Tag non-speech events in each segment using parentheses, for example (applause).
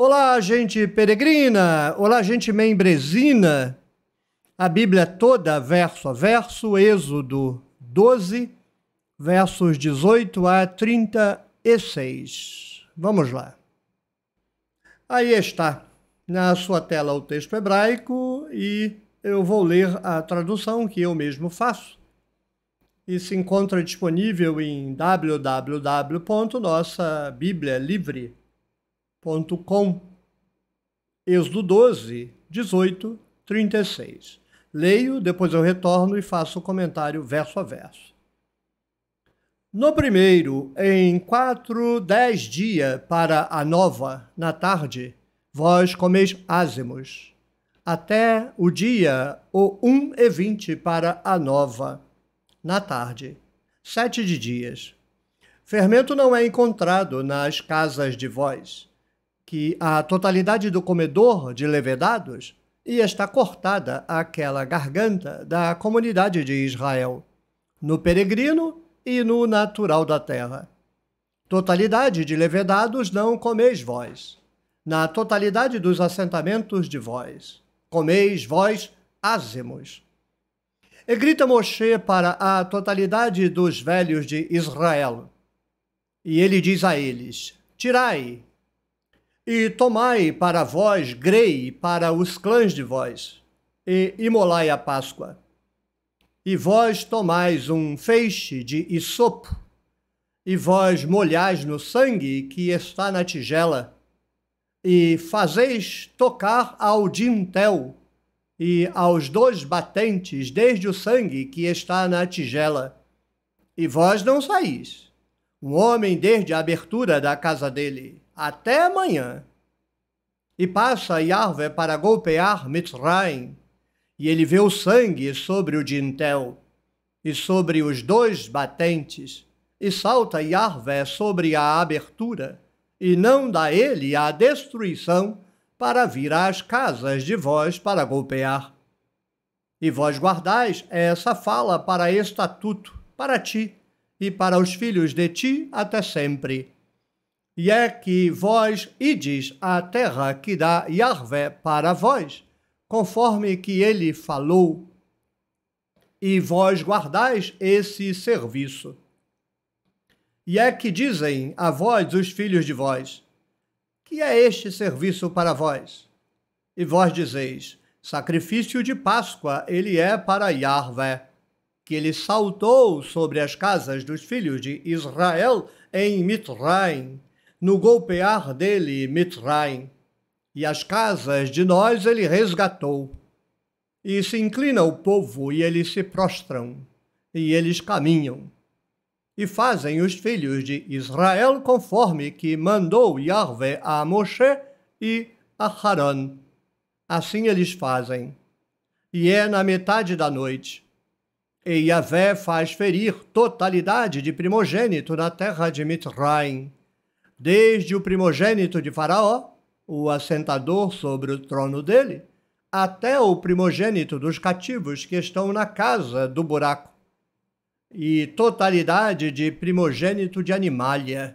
Olá, gente peregrina! Olá, gente membresina! A Bíblia é toda, verso a verso, Êxodo 12, versos 18 a 36. Vamos lá. Aí está, na sua tela, o texto hebraico e eu vou ler a tradução que eu mesmo faço. E se encontra disponível em www.nossa www.bíbliaconline.com. Êxodo 12, 18, 36. Leio, depois eu retorno e faço o comentário verso a verso. No primeiro, em quatro, dez dias para a nova, na tarde, vós comeis ázimos, até o dia, o um e vinte para a nova, na tarde, sete de dias. Fermento não é encontrado nas casas de vós que a totalidade do comedor de levedados ia estar cortada àquela garganta da comunidade de Israel, no peregrino e no natural da terra. Totalidade de levedados não comeis vós. Na totalidade dos assentamentos de vós, comeis vós ázimos. E grita Moshe para a totalidade dos velhos de Israel. E ele diz a eles: Tirai e tomai para vós grei para os clãs de vós, e imolai a Páscoa. E vós tomais um feixe de isopo, e vós molhais no sangue que está na tigela, e fazeis tocar ao dintel e aos dois batentes desde o sangue que está na tigela. E vós não saís, um homem desde a abertura da casa dele até amanhã. E passa Yahvé para golpear Mitzrayim, e ele vê o sangue sobre o dintel e sobre os dois batentes, e salta Yahvé sobre a abertura, e não dá ele a destruição para vir às casas de vós para golpear. E vós guardais essa fala para estatuto, para ti e para os filhos de ti até sempre e é que vós ides à terra que dá Yahvé para vós, conforme que ele falou, e vós guardais esse serviço. E é que dizem a vós os filhos de vós, que é este serviço para vós? E vós dizeis, sacrifício de Páscoa ele é para Yahvé, que ele saltou sobre as casas dos filhos de Israel em Mitraim, no golpear dele, Mitraim, e as casas de nós ele resgatou. E se inclina o povo, e eles se prostram, e eles caminham. E fazem os filhos de Israel conforme que mandou Yahvé a Moshe e a Haran. Assim eles fazem. E é na metade da noite. E Yahvé faz ferir totalidade de primogênito na terra de Mitraim desde o primogênito de Faraó, o assentador sobre o trono dele, até o primogênito dos cativos que estão na casa do buraco, e totalidade de primogênito de animalha.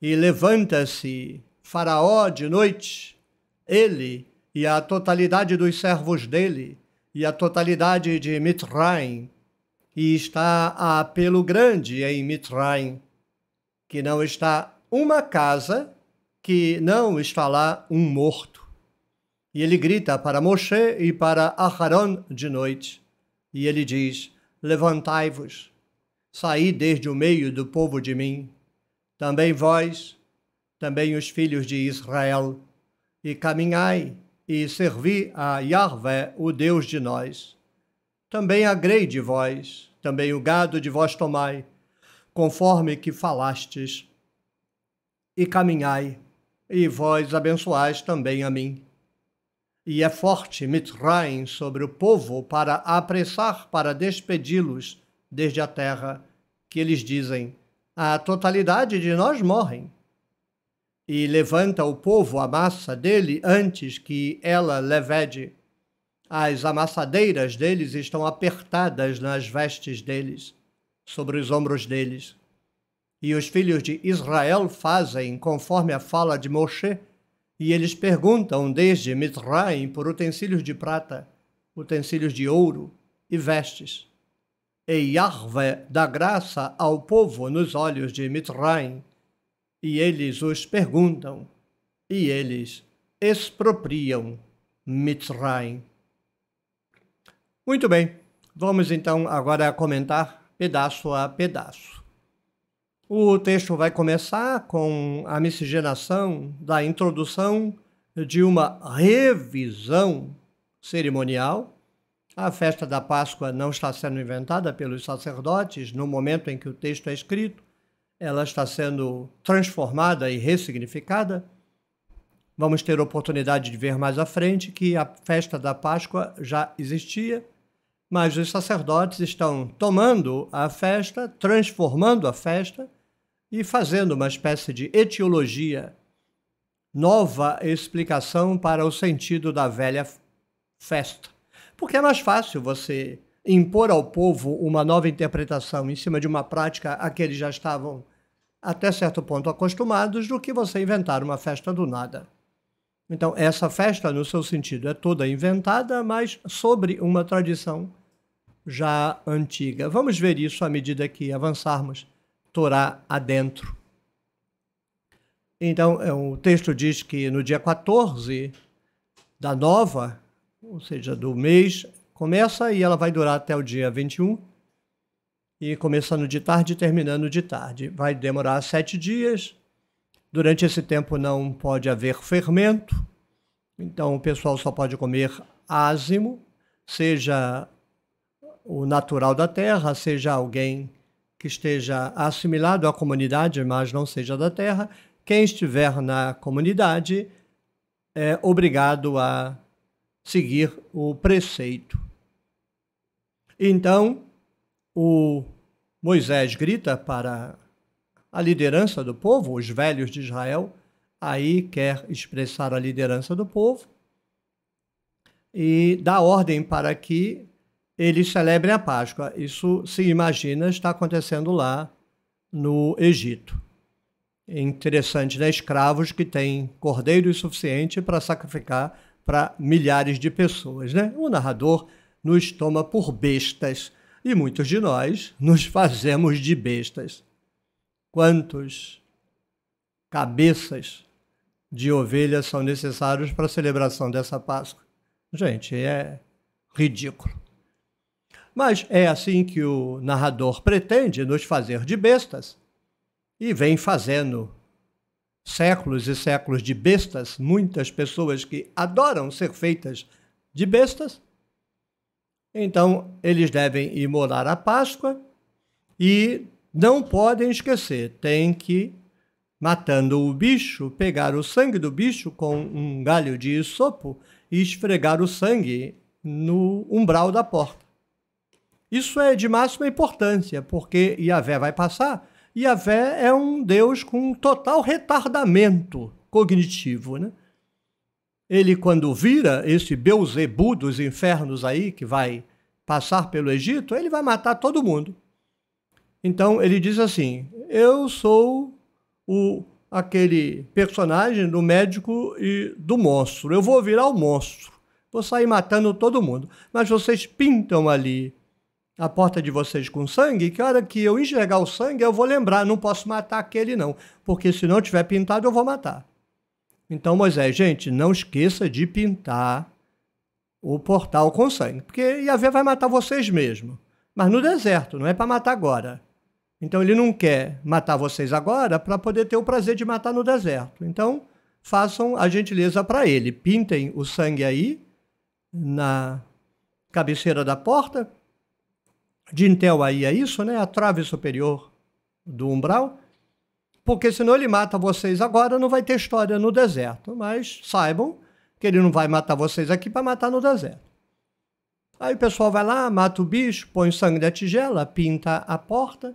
E levanta-se Faraó de noite, ele e a totalidade dos servos dele, e a totalidade de Mitraim, e está a pelo grande em Mitraim, que não está uma casa que não está lá um morto. E ele grita para Moshe e para Aharon de noite. E ele diz: Levantai-vos, saí desde o meio do povo de mim, também vós, também os filhos de Israel, e caminhai e servi a Yahvé, o Deus de nós. Também a grei de vós, também o gado de vós tomai, conforme que falastes e caminhai, e vós abençoais também a mim. E é forte Mitraim sobre o povo para apressar, para despedi-los desde a terra, que eles dizem, a totalidade de nós morrem. E levanta o povo a massa dele antes que ela levede. As amassadeiras deles estão apertadas nas vestes deles, sobre os ombros deles e os filhos de Israel fazem conforme a fala de Moshe, e eles perguntam desde Mitzrayim por utensílios de prata, utensílios de ouro e vestes. E Yahvé dá graça ao povo nos olhos de Mitzrayim, e eles os perguntam, e eles expropriam Mitzrayim. Muito bem, vamos então agora comentar pedaço a pedaço. O texto vai começar com a miscigenação da introdução de uma revisão cerimonial. A festa da Páscoa não está sendo inventada pelos sacerdotes no momento em que o texto é escrito, ela está sendo transformada e ressignificada. Vamos ter oportunidade de ver mais à frente que a festa da Páscoa já existia, mas os sacerdotes estão tomando a festa, transformando a festa e fazendo uma espécie de etiologia, nova explicação para o sentido da velha festa. Porque é mais fácil você impor ao povo uma nova interpretação em cima de uma prática a que eles já estavam até certo ponto acostumados do que você inventar uma festa do nada. Então, essa festa, no seu sentido, é toda inventada, mas sobre uma tradição já antiga. Vamos ver isso à medida que avançarmos Torá adentro. Então, é, o texto diz que no dia 14 da nova, ou seja, do mês, começa e ela vai durar até o dia 21, e começando de tarde e terminando de tarde. Vai demorar sete dias. Durante esse tempo não pode haver fermento, então o pessoal só pode comer ázimo, seja o natural da terra, seja alguém que esteja assimilado à comunidade, mas não seja da terra, quem estiver na comunidade é obrigado a seguir o preceito. Então, o Moisés grita para a liderança do povo, os velhos de Israel, aí quer expressar a liderança do povo e dá ordem para que eles celebrem a Páscoa. Isso se imagina está acontecendo lá no Egito. É interessante, né? Escravos que têm cordeiro suficiente para sacrificar para milhares de pessoas, né? O narrador nos toma por bestas e muitos de nós nos fazemos de bestas. Quantos cabeças de ovelhas são necessários para a celebração dessa Páscoa? Gente, é ridículo. Mas é assim que o narrador pretende nos fazer de bestas e vem fazendo séculos e séculos de bestas, muitas pessoas que adoram ser feitas de bestas. Então, eles devem ir morar a Páscoa e não podem esquecer, tem que, matando o bicho, pegar o sangue do bicho com um galho de sopo e esfregar o sangue no umbral da porta. Isso é de máxima importância, porque Yahvé vai passar. Yahvé é um Deus com total retardamento cognitivo, né? Ele, quando vira esse Beuzebu dos infernos aí, que vai passar pelo Egito, ele vai matar todo mundo. Então, ele diz assim, eu sou o aquele personagem do médico e do monstro. Eu vou virar o monstro. Vou sair matando todo mundo. Mas vocês pintam ali a porta de vocês com sangue, que a hora que eu enxergar o sangue, eu vou lembrar, não posso matar aquele não, porque se não tiver pintado, eu vou matar. Então, Moisés, gente, não esqueça de pintar o portal com sangue, porque Yahvé vai matar vocês mesmo, mas no deserto, não é para matar agora. Então, ele não quer matar vocês agora para poder ter o prazer de matar no deserto. Então, façam a gentileza para ele, pintem o sangue aí na cabeceira da porta, de intel é isso, né? A trave superior do umbral. Porque senão ele mata vocês agora, não vai ter história no deserto. Mas saibam que ele não vai matar vocês aqui para matar no deserto. Aí o pessoal vai lá, mata o bicho, põe o sangue da tigela, pinta a porta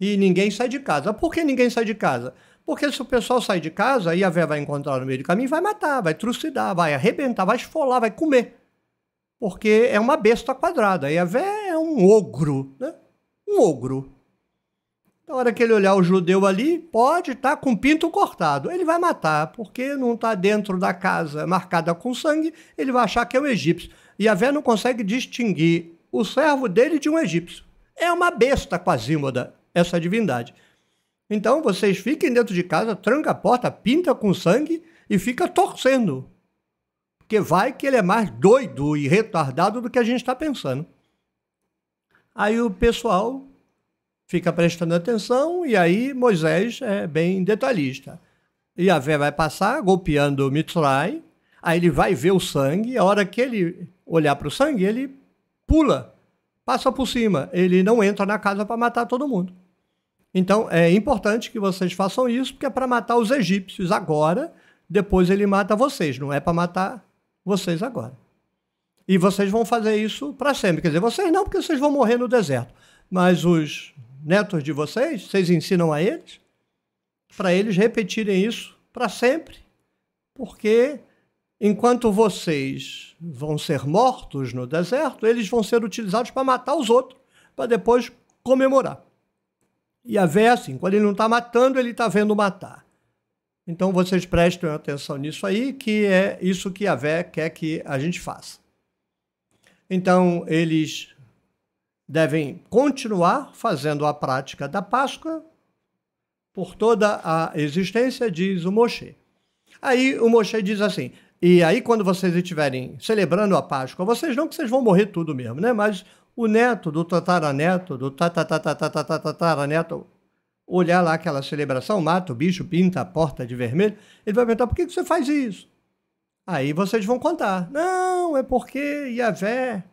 e ninguém sai de casa. Por que ninguém sai de casa? Porque se o pessoal sair de casa, aí a véia vai encontrar no meio do caminho, vai matar, vai trucidar, vai arrebentar, vai esfolar, vai comer. Porque é uma besta quadrada. Aí a véia um ogro, né? Um ogro. Na então, hora que ele olhar o judeu ali, pode estar tá com pinto cortado. Ele vai matar, porque não está dentro da casa marcada com sangue, ele vai achar que é um egípcio. E a Vé não consegue distinguir o servo dele de um egípcio. É uma besta quasímoda, essa divindade. Então vocês fiquem dentro de casa, tranca a porta, pinta com sangue e fica torcendo. Porque vai que ele é mais doido e retardado do que a gente está pensando. Aí o pessoal fica prestando atenção e aí Moisés é bem detalhista. E a vé vai passar golpeando o Mitrai, aí ele vai ver o sangue, a hora que ele olhar para o sangue, ele pula, passa por cima, ele não entra na casa para matar todo mundo. Então é importante que vocês façam isso, porque é para matar os egípcios agora, depois ele mata vocês, não é para matar vocês agora. E vocês vão fazer isso para sempre. Quer dizer, vocês não, porque vocês vão morrer no deserto. Mas os netos de vocês, vocês ensinam a eles, para eles repetirem isso para sempre. Porque enquanto vocês vão ser mortos no deserto, eles vão ser utilizados para matar os outros, para depois comemorar. E a vé, é assim, quando ele não está matando, ele está vendo matar. Então vocês prestem atenção nisso aí, que é isso que a Vé quer que a gente faça. Então, eles devem continuar fazendo a prática da Páscoa por toda a existência, diz o Moshe. Aí o Moshe diz assim: e aí, quando vocês estiverem celebrando a Páscoa, vocês não que vocês vão morrer tudo mesmo, né? Mas o neto, do tataraneto, do tataraneto, olhar lá aquela celebração, mata o bicho, pinta a porta de vermelho, ele vai perguntar: por que você faz isso? Aí vocês vão contar. Não, é porque Iavé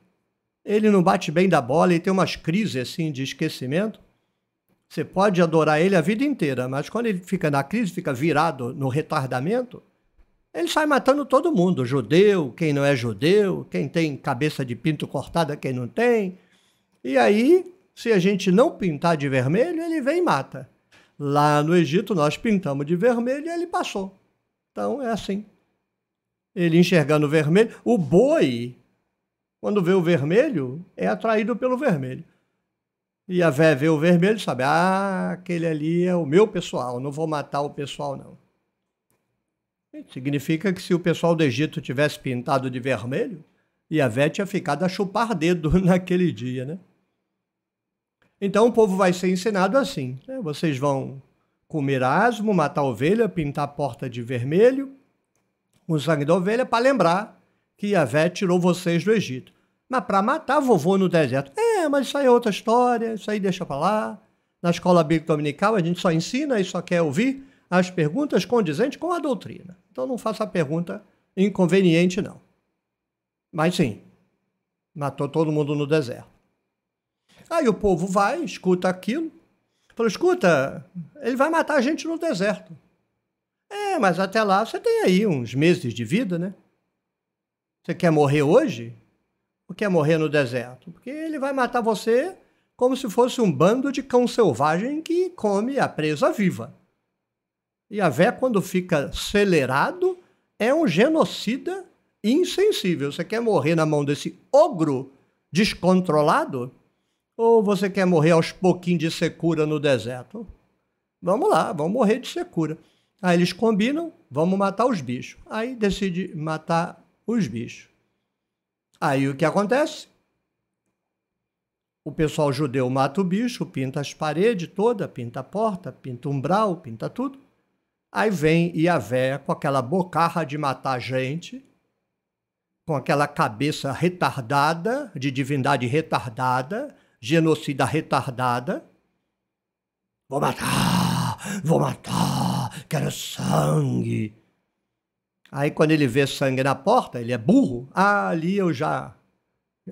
ele não bate bem da bola e tem umas crises assim de esquecimento. Você pode adorar ele a vida inteira, mas quando ele fica na crise, fica virado no retardamento, ele sai matando todo mundo, judeu, quem não é judeu, quem tem cabeça de pinto cortada, quem não tem. E aí, se a gente não pintar de vermelho, ele vem e mata. Lá no Egito, nós pintamos de vermelho e ele passou. Então é assim ele enxergando o vermelho. O boi, quando vê o vermelho, é atraído pelo vermelho. E a véia vê o vermelho e sabe, ah, aquele ali é o meu pessoal, não vou matar o pessoal, não. Significa que se o pessoal do Egito tivesse pintado de vermelho, e a véia tinha ficado a chupar dedo (laughs) naquele dia, né? Então o povo vai ser ensinado assim, né? Vocês vão comer asmo, matar ovelha, pintar a porta de vermelho, com sangue da ovelha para lembrar que Vé tirou vocês do Egito. Mas para matar vovô no deserto. É, mas isso aí é outra história, isso aí deixa para lá. Na escola bíblica dominical a gente só ensina e só quer ouvir as perguntas condizentes com a doutrina. Então não faça a pergunta inconveniente, não. Mas sim, matou todo mundo no deserto. Aí o povo vai, escuta aquilo, fala: escuta, ele vai matar a gente no deserto. É, mas até lá você tem aí uns meses de vida, né? Você quer morrer hoje? Ou quer morrer no deserto? Porque ele vai matar você como se fosse um bando de cão selvagem que come a presa viva. E a vé, quando fica acelerado, é um genocida insensível. Você quer morrer na mão desse ogro descontrolado? Ou você quer morrer aos pouquinhos de secura no deserto? Vamos lá, vamos morrer de secura. Aí eles combinam, vamos matar os bichos. Aí decide matar os bichos. Aí o que acontece? O pessoal judeu mata o bicho, pinta as paredes toda, pinta a porta, pinta o umbral, pinta tudo. Aí vem Iavé com aquela bocarra de matar gente, com aquela cabeça retardada, de divindade retardada, genocida retardada. Vou matar! Vou matar! quero sangue. Aí quando ele vê sangue na porta, ele é burro. Ah, ali eu já.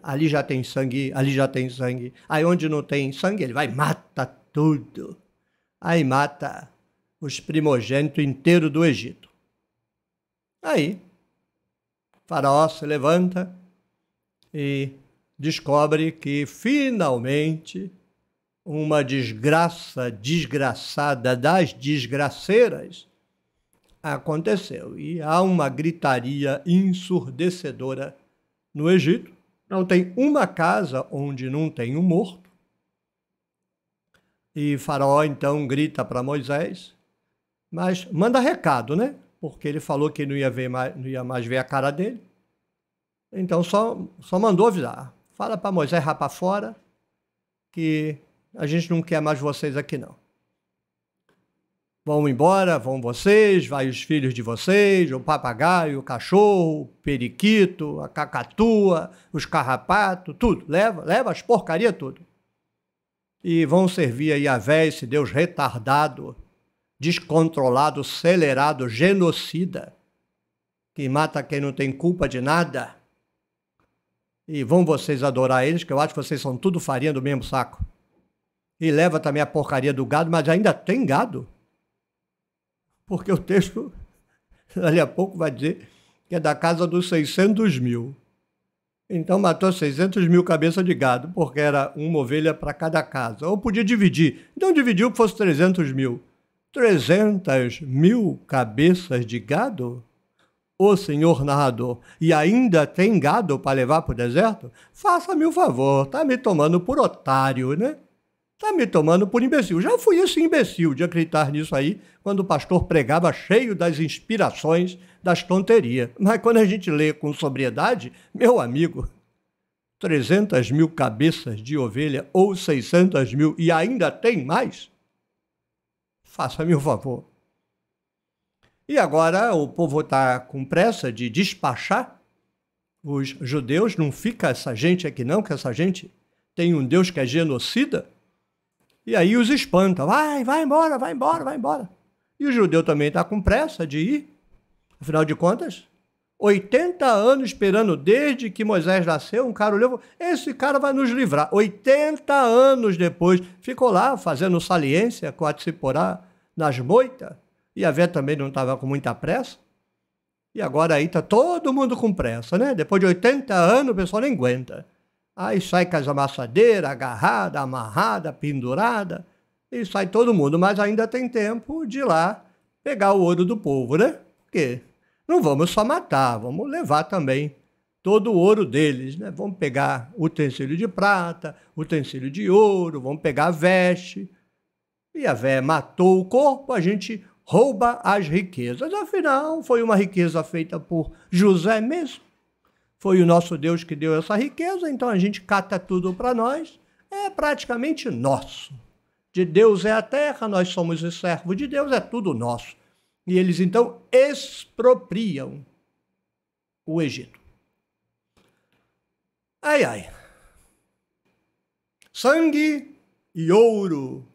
Ali já tem sangue, ali já tem sangue. Aí onde não tem sangue, ele vai mata tudo. Aí mata os primogênitos inteiros do Egito. Aí, Faraó se levanta e descobre que finalmente uma desgraça desgraçada das desgraceiras, aconteceu. E há uma gritaria ensurdecedora no Egito. Não tem uma casa onde não tem um morto. E Faraó então grita para Moisés, mas manda recado, né? Porque ele falou que não ia, ver mais, não ia mais ver a cara dele. Então só, só mandou avisar. Fala para Moisés, rapa fora, que a gente não quer mais vocês aqui não. Vão embora, vão vocês, vai os filhos de vocês, o papagaio, o cachorro, o periquito, a cacatua, os carrapatos, tudo. Leva, leva as porcaria tudo. E vão servir aí a véia, esse Deus retardado, descontrolado, acelerado, genocida, que mata quem não tem culpa de nada. E vão vocês adorar eles, que eu acho que vocês são tudo farinha do mesmo saco e leva também a porcaria do gado, mas ainda tem gado. Porque o texto, (laughs) dali a pouco, vai dizer que é da casa dos 600 mil. Então matou 600 mil cabeças de gado, porque era uma ovelha para cada casa. Ou podia dividir. Então dividiu que fosse 300 mil. 300 mil cabeças de gado? O senhor narrador, e ainda tem gado para levar para o deserto? Faça-me o favor, está me tomando por otário, né? Está me tomando por imbecil. Já fui esse imbecil de acreditar nisso aí, quando o pastor pregava cheio das inspirações, das tonterias. Mas quando a gente lê com sobriedade, meu amigo, 300 mil cabeças de ovelha ou 600 mil e ainda tem mais? Faça-me o um favor. E agora o povo está com pressa de despachar os judeus. Não fica essa gente aqui, não, que essa gente tem um Deus que é genocida e aí os espanta, vai, vai embora, vai embora, vai embora. E o judeu também está com pressa de ir. Afinal de contas, 80 anos esperando desde que Moisés nasceu, um cara olhou, esse cara vai nos livrar. 80 anos depois, ficou lá fazendo saliência com a Tziporá nas moitas. E a Vé também não estava com muita pressa. E agora aí está todo mundo com pressa, né? Depois de 80 anos, o pessoal nem aguenta. Aí sai com as amassadeiras, agarrada, amarrada, pendurada, e sai todo mundo. Mas ainda tem tempo de ir lá pegar o ouro do povo, né? Porque não vamos só matar, vamos levar também todo o ouro deles, né? Vamos pegar utensílio de prata, utensílio de ouro, vamos pegar a veste. E a véia matou o corpo, a gente rouba as riquezas. Afinal, foi uma riqueza feita por José mesmo. Foi o nosso Deus que deu essa riqueza, então a gente cata tudo para nós, é praticamente nosso. De Deus é a terra, nós somos o servo de Deus, é tudo nosso. E eles então expropriam o Egito. Ai, ai. Sangue e ouro.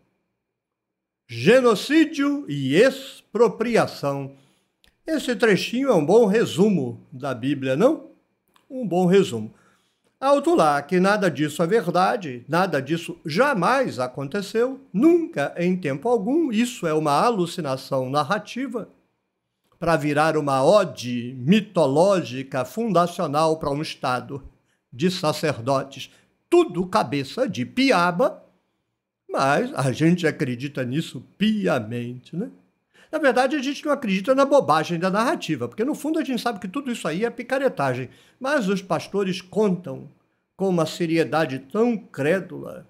Genocídio e expropriação. Esse trechinho é um bom resumo da Bíblia, não? um bom resumo. Autular que nada disso é verdade, nada disso jamais aconteceu, nunca em tempo algum, isso é uma alucinação narrativa para virar uma ode mitológica fundacional para um Estado de sacerdotes. Tudo cabeça de piaba, mas a gente acredita nisso piamente, né? Na verdade, a gente não acredita na bobagem da narrativa, porque no fundo a gente sabe que tudo isso aí é picaretagem. Mas os pastores contam com uma seriedade tão crédula,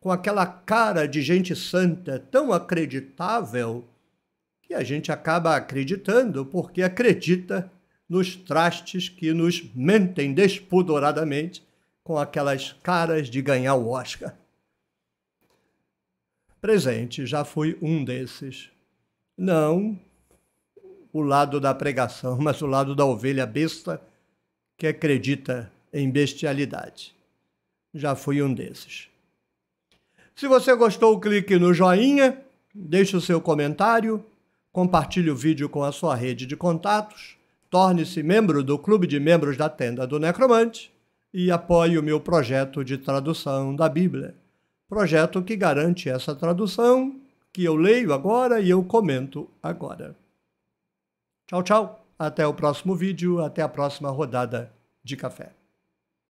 com aquela cara de gente santa tão acreditável, que a gente acaba acreditando porque acredita nos trastes que nos mentem despudoradamente com aquelas caras de ganhar o Oscar. Presente, já fui um desses. Não o lado da pregação, (laughs) mas o lado da ovelha besta que acredita em bestialidade. Já fui um desses. Se você gostou, clique no joinha, deixe o seu comentário, compartilhe o vídeo com a sua rede de contatos, torne-se membro do Clube de Membros da Tenda do Necromante e apoie o meu projeto de tradução da Bíblia. Projeto que garante essa tradução que eu leio agora e eu comento agora. Tchau, tchau. Até o próximo vídeo, até a próxima rodada de café.